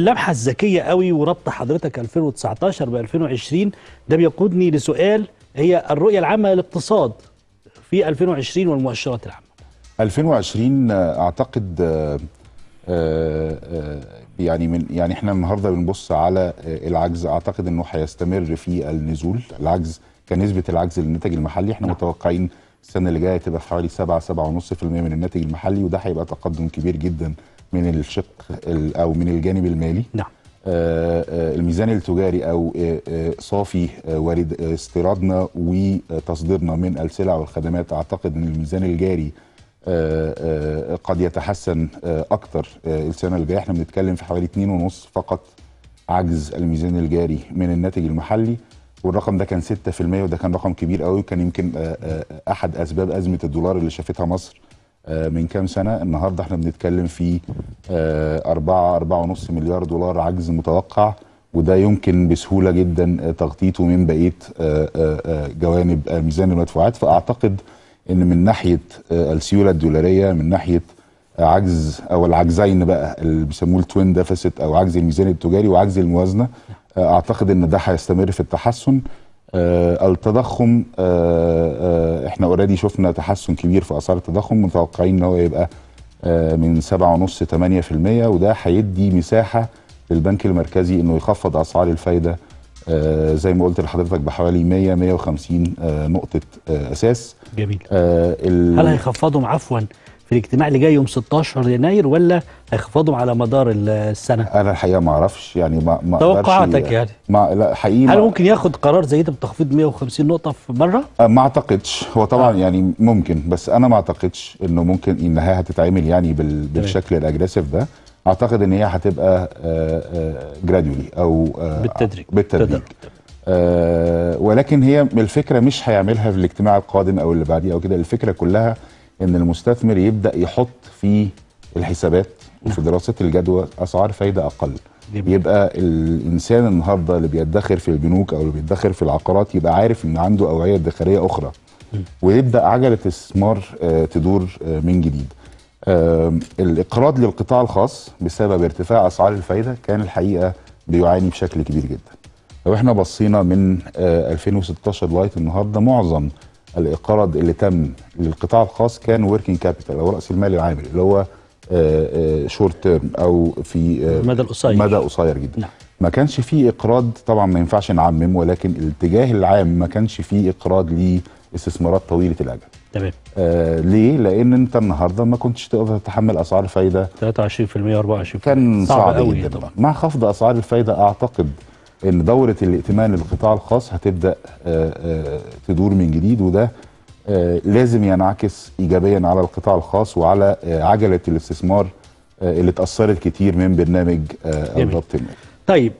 اللمحه الذكيه قوي وربط حضرتك 2019 ب 2020 ده بيقودني لسؤال هي الرؤيه العامه للاقتصاد في 2020 والمؤشرات العامه 2020 اعتقد آه، آه، آه، يعني من يعني احنا النهارده بنبص على العجز اعتقد انه هيستمر في النزول العجز كنسبه العجز للناتج المحلي احنا نعم. متوقعين السنه اللي جايه تبقى حوالي 7 7.5% من الناتج المحلي وده هيبقى تقدم كبير جدا من الشق او من الجانب المالي نعم آه، آه، الميزان التجاري او آه، صافي وارد استيرادنا وتصديرنا من السلع والخدمات اعتقد ان الميزان الجاري قد يتحسن اكثر السنه الجايه احنا بنتكلم في حوالي 2.5 فقط عجز الميزان الجاري من الناتج المحلي والرقم ده كان 6% وده كان رقم كبير قوي كان يمكن احد اسباب ازمه الدولار اللي شافتها مصر آه، من كام سنه النهارده احنا بنتكلم في 4 آه، 4.5 مليار دولار عجز متوقع وده يمكن بسهوله جدا آه، تغطيته من بقيه جوانب ميزان المدفوعات فاعتقد ان من ناحيه السيوله الدولاريه من ناحيه عجز او العجزين بقى اللي بيسموه التوين ديفيسيت او عجز الميزان التجاري وعجز الموازنه نعم. اعتقد ان ده هيستمر في التحسن آه، التضخم آه، آه، احنا اوريدي شفنا تحسن كبير في اسعار التضخم متوقعين ان هو يبقى من 7.5 8% وده هيدي مساحه للبنك المركزي انه يخفض اسعار الفايده زي ما قلت لحضرتك بحوالي 100 150 نقطه اساس جميل هل هيخفضهم عفوا في الاجتماع اللي جاي يوم 16 يناير ولا هيخفضهم على مدار السنه؟ انا الحقيقه ما اعرفش يعني ما ما توقعاتك يعني ما لا حقيقي هل ممكن ياخد قرار زي ده بتخفيض 150 نقطه في مره؟ أه، ما اعتقدش هو طبعا آه. يعني ممكن بس انا ما اعتقدش انه ممكن انها هتتعمل يعني بال بالشكل الاجريسيف ده اعتقد ان هي هتبقى جرادولي آه، آه، او بالتدريج بالتدريج ولكن هي الفكره مش هيعملها في الاجتماع القادم او اللي بعديه او كده الفكره كلها ان المستثمر يبدا يحط في الحسابات وفي نعم. دراسه الجدوى اسعار فايده اقل جميل. يبقى الانسان النهارده اللي بيدخر في البنوك او اللي بيدخر في العقارات يبقى عارف ان عنده اوعيه ادخاريه اخرى ويبدا عجله الاستثمار آه، تدور آه، من جديد الاقراض للقطاع الخاص بسبب ارتفاع اسعار الفايده كان الحقيقه بيعاني بشكل كبير جدا لو احنا بصينا من 2016 آه، لغايه النهارده معظم الإقراض اللي تم للقطاع الخاص كان وركينج كابيتال او راس المال العامل اللي هو شورت آه، تيرم آه، او في آه، مدى قصير مدى قصير جدا نعم. ما كانش فيه اقراض طبعا ما ينفعش نعمم ولكن الاتجاه العام ما كانش فيه اقراض لاستثمارات طويله الاجل تمام آه ليه؟ لان انت النهارده ما كنتش تقدر تتحمل اسعار الفايده 23% 24% كان صعب, صعب قوي جدا مع خفض اسعار الفايده اعتقد ان دوره الائتمان للقطاع الخاص هتبدا آه، آه، تدور من جديد وده آه، لازم ينعكس ايجابيا على القطاع الخاص وعلى عجله الاستثمار اللي اتاثرت كتير من برنامج الربط المالي. طيب